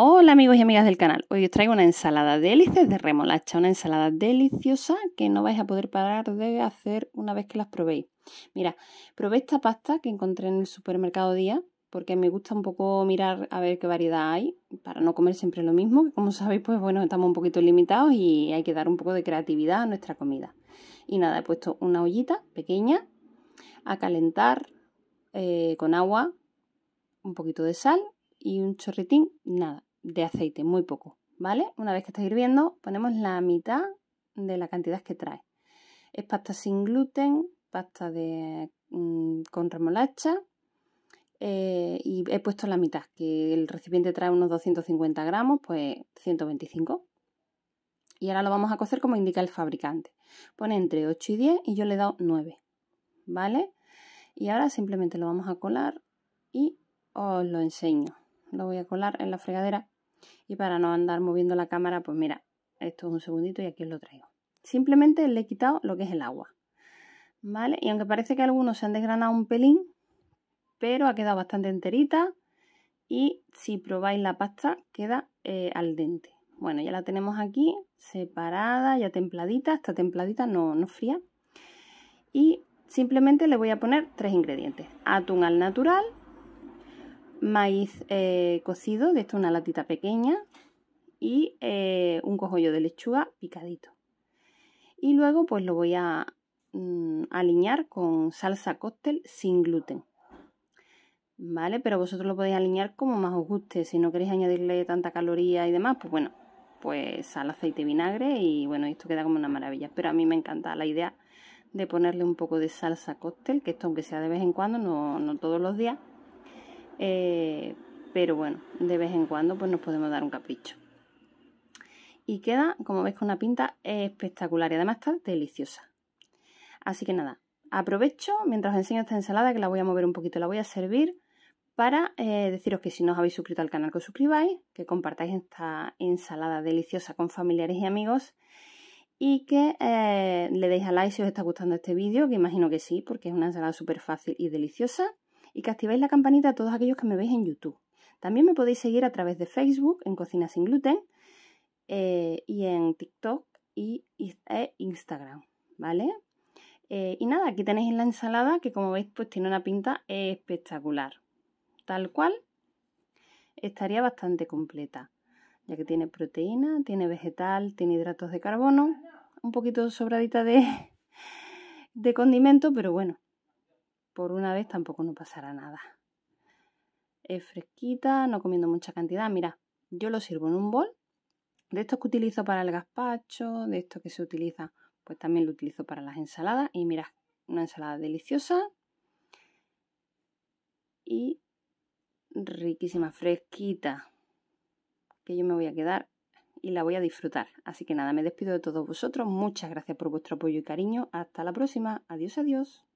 Hola amigos y amigas del canal, hoy os traigo una ensalada de hélices de remolacha, una ensalada deliciosa que no vais a poder parar de hacer una vez que las probéis. Mira, probé esta pasta que encontré en el supermercado día porque me gusta un poco mirar a ver qué variedad hay para no comer siempre lo mismo, que como sabéis pues bueno estamos un poquito limitados y hay que dar un poco de creatividad a nuestra comida. Y nada, he puesto una ollita pequeña a calentar eh, con agua, un poquito de sal y un chorritín, nada, de aceite, muy poco, ¿vale? Una vez que está hirviendo, ponemos la mitad de la cantidad que trae. Es pasta sin gluten, pasta de, mm, con remolacha eh, y he puesto la mitad, que el recipiente trae unos 250 gramos, pues 125. Y ahora lo vamos a cocer como indica el fabricante. Pone entre 8 y 10 y yo le he dado 9, ¿vale? Y ahora simplemente lo vamos a colar y os lo enseño. Lo voy a colar en la fregadera y para no andar moviendo la cámara, pues mira, esto es un segundito y aquí os lo traigo. Simplemente le he quitado lo que es el agua. ¿Vale? Y aunque parece que algunos se han desgranado un pelín, pero ha quedado bastante enterita. Y si probáis la pasta, queda eh, al dente. Bueno, ya la tenemos aquí separada, ya templadita, está templadita, no fría. Y simplemente le voy a poner tres ingredientes. Atún al natural, maíz eh, cocido, de esto una latita pequeña, y eh, un cojollo de lechuga picadito. Y luego pues lo voy a mm, alinear con salsa cóctel sin gluten. ¿Vale? Pero vosotros lo podéis alinear como más os guste. Si no queréis añadirle tanta caloría y demás, pues bueno, pues sal, aceite y vinagre y bueno, esto queda como una maravilla. Pero a mí me encanta la idea de ponerle un poco de salsa cóctel, que esto aunque sea de vez en cuando, no, no todos los días, eh, pero bueno, de vez en cuando pues nos podemos dar un capricho. Y queda, como veis, con una pinta espectacular y además está deliciosa. Así que nada, aprovecho mientras os enseño esta ensalada que la voy a mover un poquito, la voy a servir para eh, deciros que si no os habéis suscrito al canal que os suscribáis, que compartáis esta ensalada deliciosa con familiares y amigos y que eh, le deis a like si os está gustando este vídeo, que imagino que sí, porque es una ensalada súper fácil y deliciosa y que activéis la campanita a todos aquellos que me veis en YouTube. También me podéis seguir a través de Facebook en Cocina sin Gluten eh, y en TikTok y, e Instagram, ¿vale? Eh, y nada, aquí tenéis la ensalada que como veis pues tiene una pinta espectacular. Tal cual estaría bastante completa, ya que tiene proteína, tiene vegetal, tiene hidratos de carbono, un poquito sobradita de, de condimento, pero bueno, por una vez tampoco no pasará nada. Es fresquita, no comiendo mucha cantidad. Mira, yo lo sirvo en un bol. De estos que utilizo para el gazpacho, de estos que se utiliza, pues también lo utilizo para las ensaladas. Y mira, una ensalada deliciosa y riquísima, fresquita, que yo me voy a quedar y la voy a disfrutar. Así que nada, me despido de todos vosotros. Muchas gracias por vuestro apoyo y cariño. Hasta la próxima. Adiós, adiós.